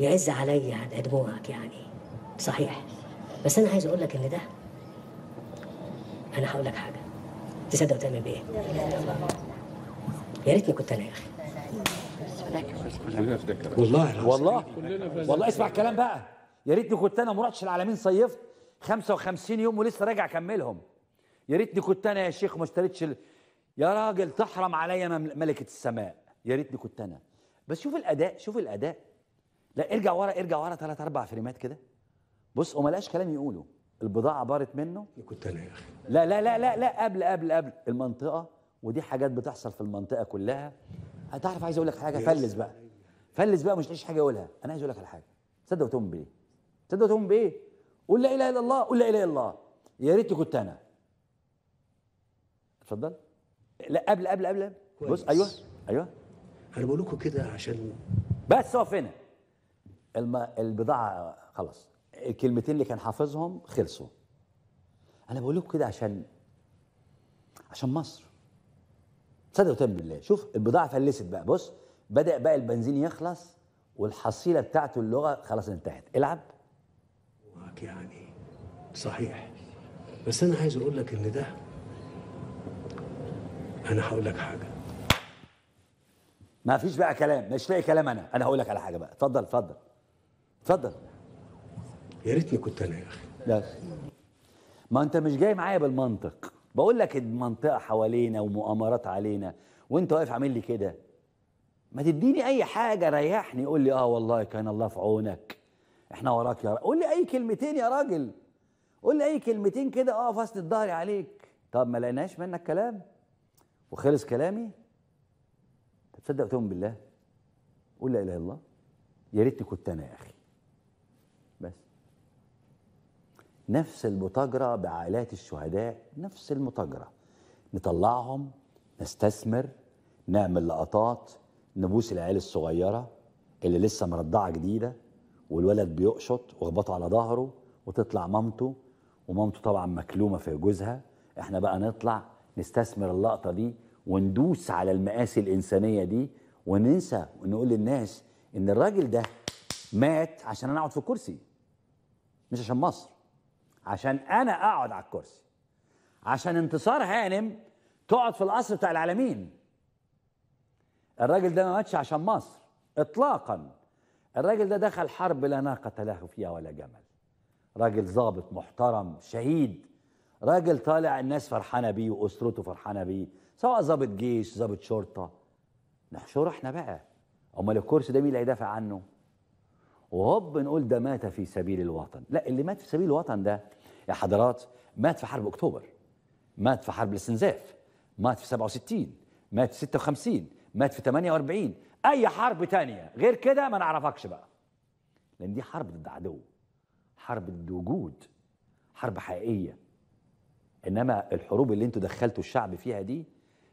يعز عليا على دموعك يعني صحيح بس انا عايز اقول لك ان ده انا هقول لك حاجه تصدق وتعمل بايه يا ريتني كنت انا يا اخي كلنا والله والله والله اسمع الكلام بقى يا ريتني كنت انا مراتش العالمين صيفت 55 يوم ولسه راجع اكملهم يا ريتني كنت انا يا شيخ ما اشتريتش ال... يا راجل تحرم عليا ملكه السماء يا ريتني كنت انا بس شوف الاداء شوف الاداء لا ارجع ورا ارجع ورا ثلاث اربع فريمات كده بص وما لقاش كلام يقوله البضاعه بارت منه كنت انا يا اخي لا لا لا لا لا قبل قبل قبل المنطقه ودي حاجات بتحصل في المنطقه كلها هتعرف عايز اقول لك حاجه فلس بقى فلس بقى مش لاقيش حاجه اقولها انا عايز اقول لك على حاجه تصدق وتؤمن بايه تصدق وتؤمن بايه قول لا اله الا الله قول لا اله الا الله يا ريت كنت انا اتفضل لا قبل قبل قبل بص ايوه ايوه انا بقول لكم كده عشان بس اقف هنا الم... البضاعه خلاص الكلمتين اللي كان حافظهم خلصوا انا بقول لكم كده عشان عشان مصر تصدق وتم بالله شوف البضاعه فلست بقى بص بدا بقى البنزين يخلص والحصيله بتاعته اللغه خلاص انتهت العب معاك يعني صحيح بس انا عايز اقول لك ان ده انا هقول لك حاجه ما فيش بقى كلام مش لاقي كلام انا انا هقول لك على حاجه بقى اتفضل اتفضل اتفضل يا ريتني كنت انا يا اخي ما انت مش جاي معايا بالمنطق بقول لك المنطقه حوالينا ومؤامرات علينا وانت واقف عامل لي كده ما تديني اي حاجه ريحني قول لي اه والله كان الله في عونك احنا وراك يا قول لي اي كلمتين يا راجل قول لي اي كلمتين كده اه اسند ظهري عليك طب ما لقيناش منك كلام وخلص كلامي تصدق وتؤمن بالله قول لا اله الا الله يا ريتني كنت انا يا اخي بس نفس المتاجرة بعائلات الشهداء نفس المتاجرة نطلعهم نستثمر نعمل لقطات نبوس العيال الصغيرة اللي لسه مرضعة جديدة والولد بيقشط وخبطه على ظهره وتطلع مامته ومامته طبعا مكلومة في جوزها احنا بقى نطلع نستثمر اللقطة دي وندوس على المقاسي الإنسانية دي وننسى ونقول للناس إن الراجل ده مات عشان أنا أقعد في الكرسي مش عشان مصر عشان انا اقعد على الكرسي عشان انتصار هانم تقعد في القصر بتاع العالمين الراجل ده ما ماتش عشان مصر اطلاقا الراجل ده دخل حرب لا ناقة له فيها ولا جمل راجل ظابط محترم شهيد راجل طالع الناس فرحانه بيه واسرته فرحانه بيه سواء ظابط جيش ظابط شرطه نحشره احنا بقى امال الكرسي ده مين اللي هيدافع عنه وهوب نقول ده مات في سبيل الوطن لا اللي مات في سبيل الوطن ده يا حضرات مات في حرب اكتوبر مات في حرب الاستنزاف مات في 67 مات في 56 مات في 48 اي حرب تانية غير كده ما نعرفكش بقى لان دي حرب ضد عدو حرب ضد وجود حرب حقيقيه انما الحروب اللي انتوا دخلتوا الشعب فيها دي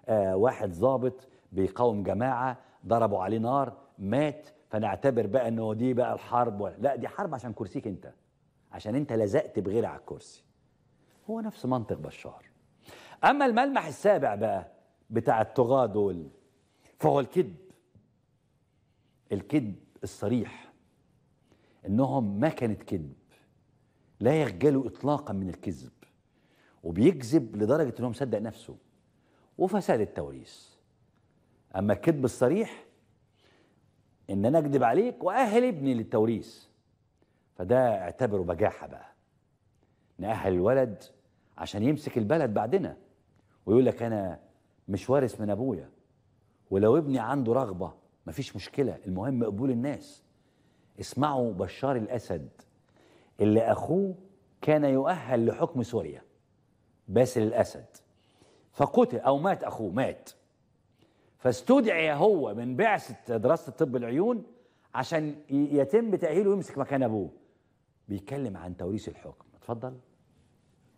آه واحد ظابط بيقاوم جماعه ضربوا عليه نار مات فنعتبر بقى انه دي بقى الحرب ولا لا دي حرب عشان كرسيك انت عشان انت لزقت بغير على الكرسي هو نفس منطق بشار اما الملمح السابع بقى بتاع الطغاة دول فهو الكذب الكذب الصريح انهم ما كانت كذب لا يخجلوا اطلاقا من الكذب وبيكذب لدرجه انهم مصدق نفسه وفساد التوريث اما الكذب الصريح ان انا اكذب عليك واهل ابني للتوريث فده اعتبره بجاحه بقى ناهل الولد عشان يمسك البلد بعدنا ويقول لك انا مش وارث من ابويا ولو ابني عنده رغبه مفيش مشكله المهم قبول الناس اسمعوا بشار الاسد اللي اخوه كان يؤهل لحكم سوريا باسل الاسد فقتل او مات اخوه مات فاستدعي هو من بعثه دراسه طب العيون عشان يتم تاهيله ويمسك مكان ابوه بيتكلم عن توريث الحكم اتفضل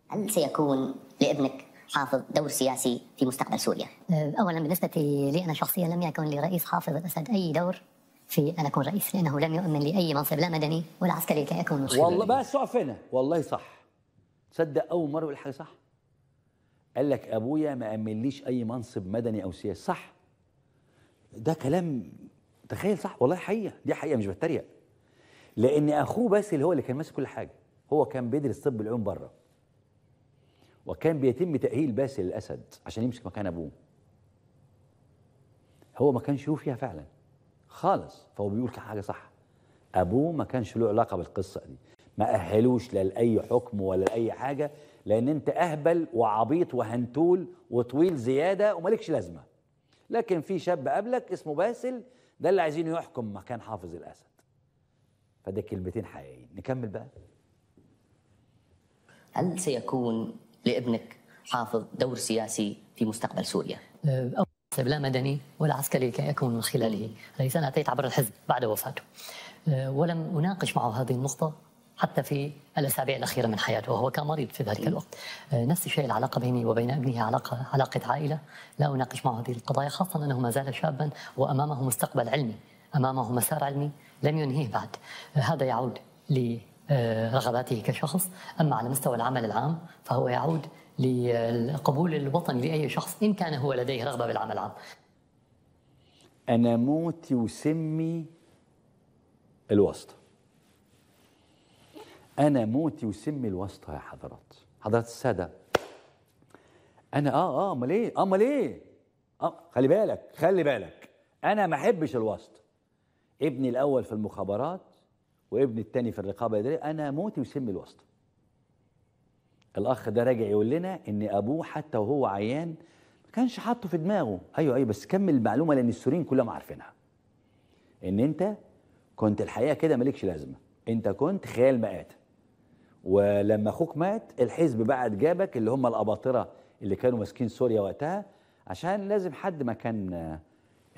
هل سيكون لابنك حافظ دور سياسي في مستقبل سوريا؟ آه، اولا بالنسبه لي انا شخصيا لم يكن لرئيس حافظ الاسد اي دور في ان اكون رئيس لانه لم يؤمن لي اي منصب لا مدني ولا عسكري كي اكون مشهور. والله بس اقف هنا والله صح تصدق اول مره يقول حاجه صح قال لك ابويا ما ليش اي منصب مدني او سياسي صح ده كلام تخيل صح والله حقيقه دي حقيقه مش بتريق لان اخوه بس اللي هو اللي كان ماسك كل حاجه هو كان بيدرس طب العيون بره وكان بيتم تاهيل باسل الاسد عشان يمسك مكان ابوه هو ما كانش له فيها فعلا خالص فهو بيقول حاجه صح ابوه ما كانش له علاقه بالقصه دي ما اهلوش لا لاي حكم ولا لاي حاجه لان انت اهبل وعبيط وهنتول وطويل زياده ومالكش لازمه لكن في شاب قبلك اسمه باسل ده اللي عايزينه يحكم مكان حافظ الاسد فده كلمتين حقيقيين نكمل بقى هل سيكون لابنك حافظ دور سياسي في مستقبل سوريا؟ أه، لا مدني ولا عسكري كي يكون من خلاله انا أتيت عبر الحزب بعد وفاته أه، ولم أناقش معه هذه النقطة حتى في الاسابيع الاخيره من حياته وهو كان مريض في ذلك إيه. الوقت. آه، نفس الشيء العلاقه بيني وبين ابنه علاقه علاقه عائله لا اناقش معه هذه القضايا خاصه انه ما زال شابا وامامه مستقبل علمي، امامه مسار علمي لم ينهيه بعد. آه، هذا يعود لرغباته كشخص، اما على مستوى العمل العام فهو يعود للقبول الوطني لاي شخص ان كان هو لديه رغبه بالعمل العام. انا موتي وسمي الواسطه. أنا موتي وسمي الواسطة يا حضرات حضرات السادة أنا آه آه أمال إيه أمال إيه آه خلي بالك خلي بالك أنا ما أحبش الواسطة ابني الأول في المخابرات وابني التاني في الرقابة الإدارية أنا موتي وسمي الواسطة الأخ ده راجع يقول لنا إن أبوه حتى وهو عيان ما كانش حاطه في دماغه أيوه أيوه بس كمل المعلومة لأن السوريين كلهم عارفينها إن أنت كنت الحقيقة كده مالكش لازمة أنت كنت خيال مآتم ولما اخوك مات الحزب بقى جابك اللي هم الاباطره اللي كانوا ماسكين سوريا وقتها عشان لازم حد مكان آه،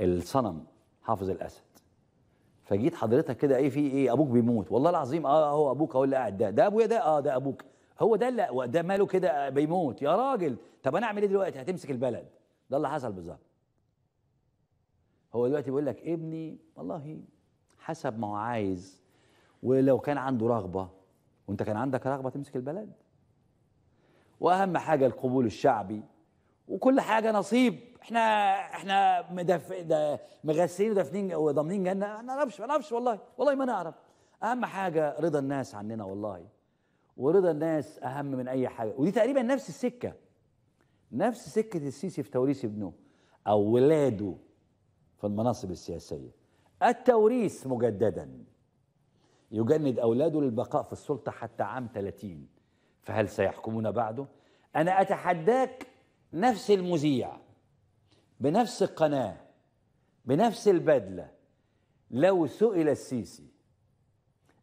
الصنم حافظ الاسد فجيت حضرتك كده ايه في ايه ابوك بيموت والله العظيم اه, آه، اهو ابوك هو اللي قاعد ده ده ابويا ده اه ده ابوك هو ده اللي ده ماله كده آه، بيموت يا راجل طب انا اعمل ايه دلوقتي هتمسك البلد ده اللي حصل بالظبط هو دلوقتي بيقول لك ابني والله حسب ما هو عايز ولو كان عنده رغبه وانت كان عندك رغبه تمسك البلد واهم حاجه القبول الشعبي وكل حاجه نصيب احنا احنا مدف... مغسلين ودافنين وضامنين جنه ما نعرفش ما نعرفش والله والله ما نعرف اهم حاجه رضا الناس عننا والله ورضا الناس اهم من اي حاجه ودي تقريبا نفس السكه نفس سكه السيسي في توريث ابنه او ولاده في المناصب السياسيه التوريث مجددا يجند أولاده للبقاء في السلطة حتى عام 30 فهل سيحكمون بعده؟ أنا أتحداك نفس المذيع بنفس القناة بنفس البدلة لو سئل السيسي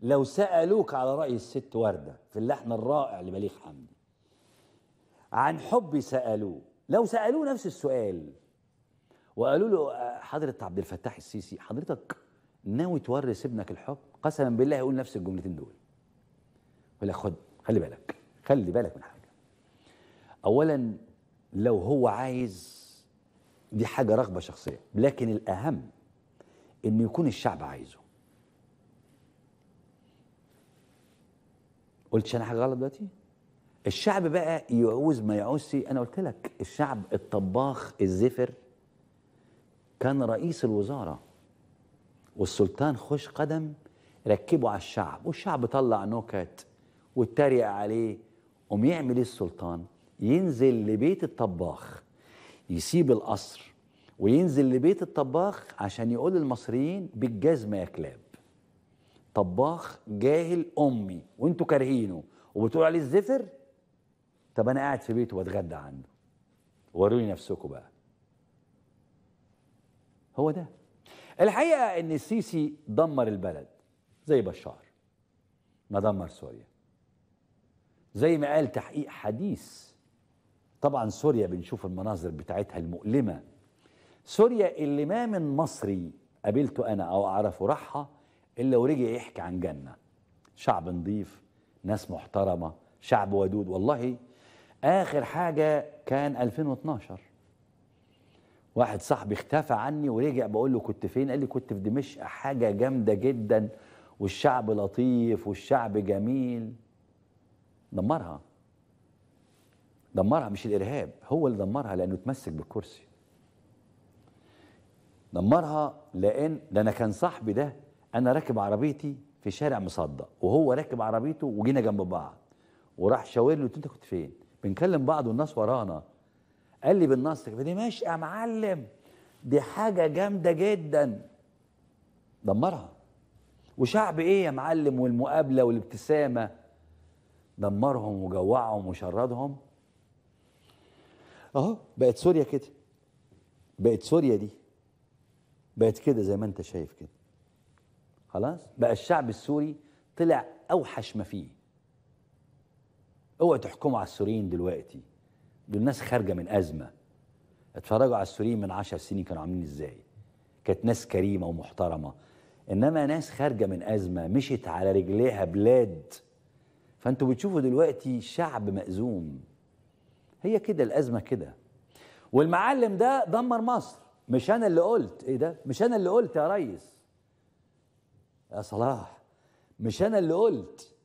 لو سألوك على رأي الست وردة في اللحن الرائع لمليك حمدي عن حب سألوه لو سألوه نفس السؤال وقالوا له أه، حضرة عبد الفتاح السيسي حضرتك ناوي تورث ابنك الحب قسما بالله يقول نفس الجملتين دول يقول لك خد خلي بالك خلي بالك من حاجه اولا لو هو عايز دي حاجه رغبه شخصيه لكن الاهم انه يكون الشعب عايزه قلتش انا حاجه غلط دلوقتي الشعب بقى يعوز ما يعوزش انا قلت لك الشعب الطباخ الزفر كان رئيس الوزاره والسلطان خوش قدم ركبه على الشعب والشعب طلع نكت واتريق عليه قوم يعمل ايه السلطان ينزل لبيت الطباخ يسيب القصر وينزل لبيت الطباخ عشان يقول للمصريين بالجزمه يا كلاب طباخ جاهل امي وانتوا كارهينه وبتقولوا عليه الزفر طب انا قاعد في بيته واتغدى عنده وروني نفسكم بقى هو ده الحقيقه ان السيسي دمر البلد زي بشار ما دمر سوريا زي ما قال تحقيق حديث طبعا سوريا بنشوف المناظر بتاعتها المؤلمه سوريا اللي ما من مصري قابلته انا او اعرفه راحها الا ورجع يحكي عن جنه شعب نظيف ناس محترمه شعب ودود والله اخر حاجه كان 2012 واحد صاحبي اختفى عني ورجع بقول له كنت فين قال لي كنت في دمشق حاجه جامده جدا والشعب لطيف والشعب جميل دمرها دمرها مش الارهاب هو اللي دمرها لانه اتمسك بالكرسي دمرها لان ده انا كان صاحبي ده انا راكب عربيتي في شارع مصدق وهو راكب عربيته وجينا جنب بعض وراح شاور له انت كنت فين بنكلم بعض والناس ورانا قال لي بالنصر دي ماشي يا معلم دي حاجة جامدة جدا دمرها وشعب ايه يا معلم والمقابلة والابتسامة دمرهم وجوعهم وشردهم اهو بقت سوريا كده بقت سوريا دي بقت كده زي ما انت شايف كده خلاص بقى الشعب السوري طلع اوحش ما فيه اوعى تحكموا على السوريين دلوقتي دول ناس خارجه من ازمه اتفرجوا على السوريين من عشر سنين كانوا عاملين ازاي كانت ناس كريمه ومحترمه انما ناس خارجه من ازمه مشت على رجليها بلاد فانتوا بتشوفوا دلوقتي شعب مأزوم هي كده الازمه كده والمعلم ده دمر مصر مش انا اللي قلت ايه ده مش انا اللي قلت يا ريس يا صلاح مش انا اللي قلت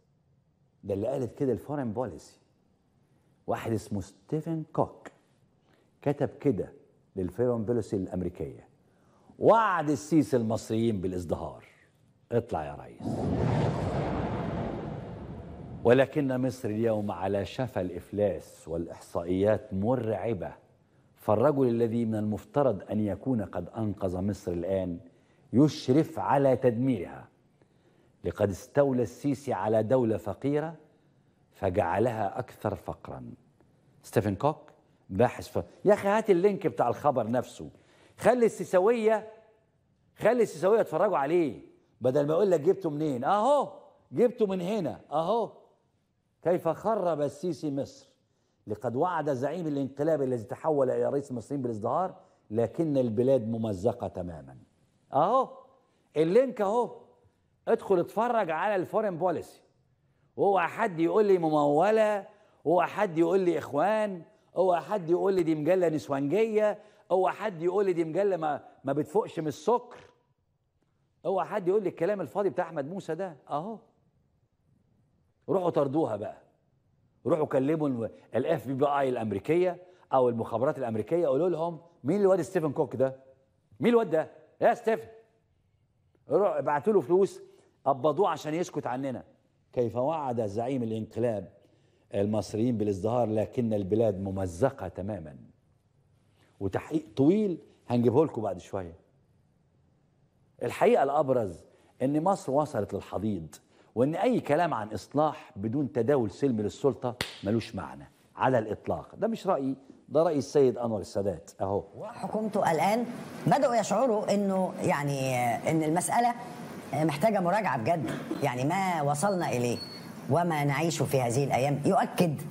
ده اللي قالت كده الفورين بوليسي واحد اسمه ستيفن كوك كتب كده للفيرون بيلوسي الامريكيه وعد السيسي المصريين بالازدهار اطلع يا ريس ولكن مصر اليوم على شفا الافلاس والاحصائيات مرعبه فالرجل الذي من المفترض ان يكون قد انقذ مصر الان يشرف على تدميرها لقد استولى السيسي على دوله فقيره فجعلها أكثر فقرا ستيفن كوك باحث ف... يا أخي هات اللينك بتاع الخبر نفسه خلي السيسوية خلي السيسوية اتفرجوا عليه بدل ما أقول لك جبته منين أهو جبته من هنا أهو كيف خرب السيسي مصر لقد وعد زعيم الانقلاب الذي تحول إلى رئيس المصريين بالازدهار لكن البلاد ممزقة تماما أهو اللينك أهو ادخل اتفرج على الفورن بوليسي هو حد يقول لي مموله هو حد يقول لي اخوان هو حد يقول لي دي مجله نسوانجيه هو حد يقول لي دي مجله ما, ما بتفوقش من السكر اوعى حد يقول لي الكلام الفاضي بتاع احمد موسى ده اهو روحوا طردوها بقى روحوا كلموا الاف بي بي اي الامريكيه او المخابرات الامريكيه قولوا لهم مين الواد ستيفن كوك ده مين الواد ده يا ستيفن ابعتوا له فلوس قبضوه عشان يسكت عننا كيف وعد زعيم الانقلاب المصريين بالازدهار لكن البلاد ممزقة تماما وتحقيق طويل هنجيبه لكم بعد شوية الحقيقة الأبرز أن مصر وصلت للحضيض وأن أي كلام عن إصلاح بدون تداول سلمي للسلطة ملوش معنى على الإطلاق ده مش رأيي ده رأي السيد أنور السادات أهو وحكومته الآن بدأوا يشعروا أنه يعني أن المسألة محتاجه مراجعه بجد يعني ما وصلنا اليه وما نعيشه في هذه الايام يؤكد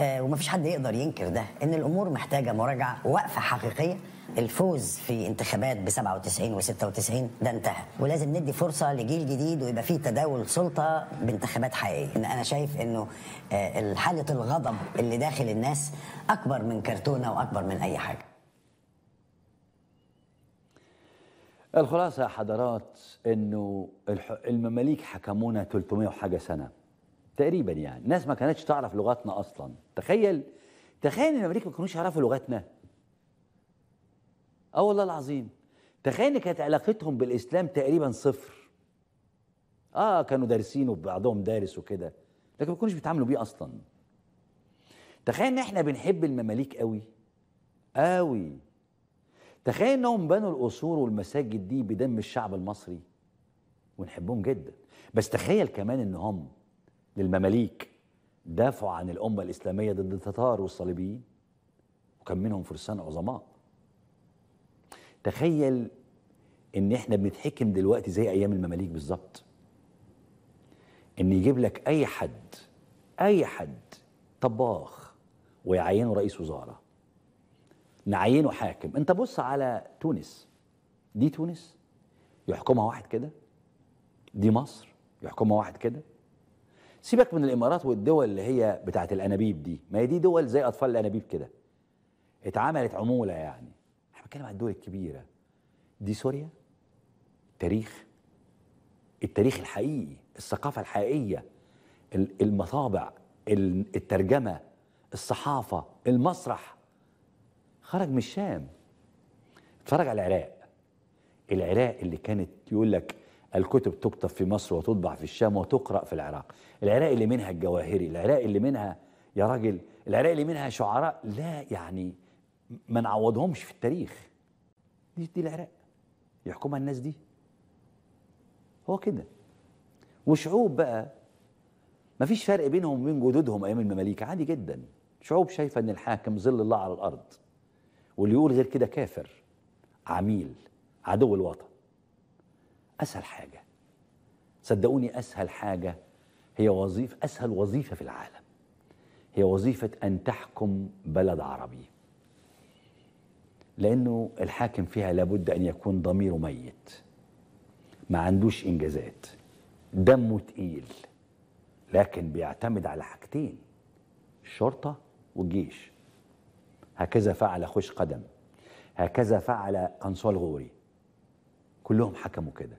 آه، ومفيش حد يقدر ينكر ده ان الامور محتاجه مراجعه وقفه حقيقيه الفوز في انتخابات ب 97 و 96 ده انتهى ولازم ندي فرصه لجيل جديد ويبقى فيه تداول سلطه بانتخابات حقيقيه إن انا شايف انه آه، حاله الغضب اللي داخل الناس اكبر من كرتونه واكبر من اي حاجه الخلاصة يا حضرات انه المماليك حكمونا 300 وحاجة سنة تقريبا يعني ناس ما كانتش تعرف لغتنا اصلا تخيل تخيل ان المماليك ما كانوش يعرفوا لغتنا اه والله العظيم تخيل ان كانت علاقتهم بالاسلام تقريبا صفر اه كانوا دارسين وبعضهم دارس وكده لكن ما كانوش بيتعاملوا بيه اصلا تخيل ان احنا بنحب المماليك قوي قوي تخيل انهم بنوا القصور والمساجد دي بدم الشعب المصري ونحبهم جدا بس تخيل كمان ان هم للمماليك دافعوا عن الامه الاسلاميه ضد التتار والصليبيين وكان منهم فرسان عظماء تخيل ان احنا بنتحكم دلوقتي زي ايام المماليك بالظبط ان يجيب لك اي حد اي حد طباخ ويعينه رئيس وزاره نعينه حاكم انت بص على تونس دي تونس يحكمها واحد كده دي مصر يحكمها واحد كده سيبك من الامارات والدول اللي هي بتاعت الانابيب دي ما هي دي دول زي اطفال الانابيب كده اتعملت عموله يعني احنا بنتكلم عن الدول الكبيره دي سوريا تاريخ التاريخ الحقيقي الثقافه الحقيقيه المطابع الترجمه الصحافه المسرح خرج من الشام اتفرج على العراق العراق اللي كانت يقول لك الكتب تكتب في مصر وتطبع في الشام وتقرأ في العراق العراق اللي منها الجواهري العراق اللي منها يا راجل العراق اللي منها شعراء لا يعني ما نعوضهمش في التاريخ دي دي العراق يحكمها الناس دي هو كده وشعوب بقى ما فيش فرق بينهم وبين جدودهم ايام المماليك عادي جدا شعوب شايفه ان الحاكم ظل الله على الارض واللي يقول غير كده كافر عميل عدو الوطن أسهل حاجة صدقوني أسهل حاجة هي وظيفة أسهل وظيفة في العالم هي وظيفة أن تحكم بلد عربي لأنه الحاكم فيها لابد أن يكون ضميره ميت ما عندوش إنجازات دمه تقيل لكن بيعتمد على حاجتين الشرطة والجيش هكذا فعل خوش قدم هكذا فعل أنصار غوري كلهم حكموا كده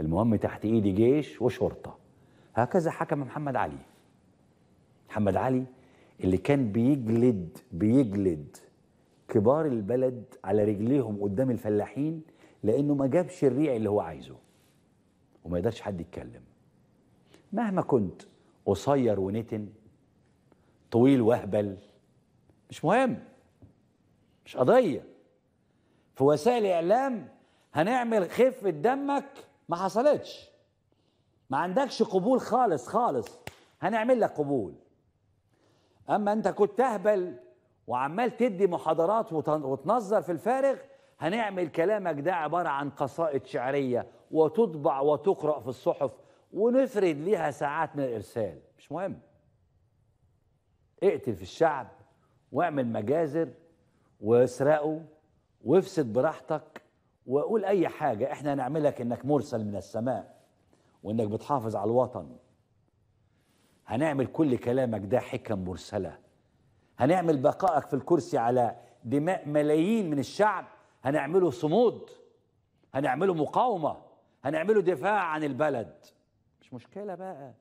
المهم تحت إيدي جيش وشرطة هكذا حكم محمد علي محمد علي اللي كان بيجلد بيجلد كبار البلد على رجليهم قدام الفلاحين لأنه ما جابش الريع اللي هو عايزه وما يقدرش حد يتكلم مهما كنت قصير ونتن طويل واهبل مش مهم مش قضيه في وسائل الاعلام هنعمل خفه دمك ما حصلتش ما عندكش قبول خالص خالص هنعمل لك قبول اما انت كنت تهبل وعمال تدي محاضرات وتنظر في الفارغ هنعمل كلامك ده عبارة عن قصائد شعرية وتطبع وتقرأ في الصحف ونفرد ليها ساعات من الإرسال مش مهم اقتل في الشعب واعمل مجازر واسرقه وافسد براحتك وقول اي حاجه احنا هنعملك انك مرسل من السماء وانك بتحافظ على الوطن هنعمل كل كلامك ده حكم مرسله هنعمل بقائك في الكرسي على دماء ملايين من الشعب هنعمله صمود هنعمله مقاومه هنعمله دفاع عن البلد مش مشكله بقى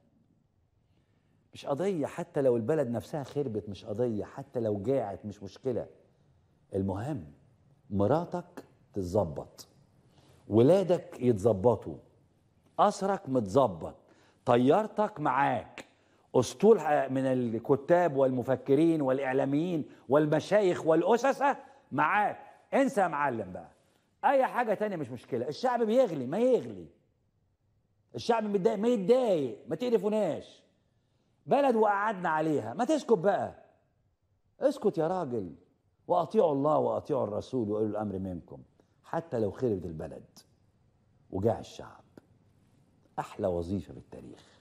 مش قضيه حتى لو البلد نفسها خربت مش قضيه حتى لو جاعت مش مشكله المهم مراتك تتظبط ولادك يتظبطوا قصرك متظبط طيارتك معاك اسطول من الكتاب والمفكرين والاعلاميين والمشايخ والاسسه معاك انسى يا معلم بقى اي حاجه تانية مش مشكله الشعب بيغلي ما يغلي الشعب متضايق ما يتضايق ما تقرفوناش بلد وقعدنا عليها ما تسكت بقى اسكت يا راجل واطيعوا الله واطيعوا الرسول واولي الامر منكم حتى لو خربت البلد وجاع الشعب احلى وظيفه في التاريخ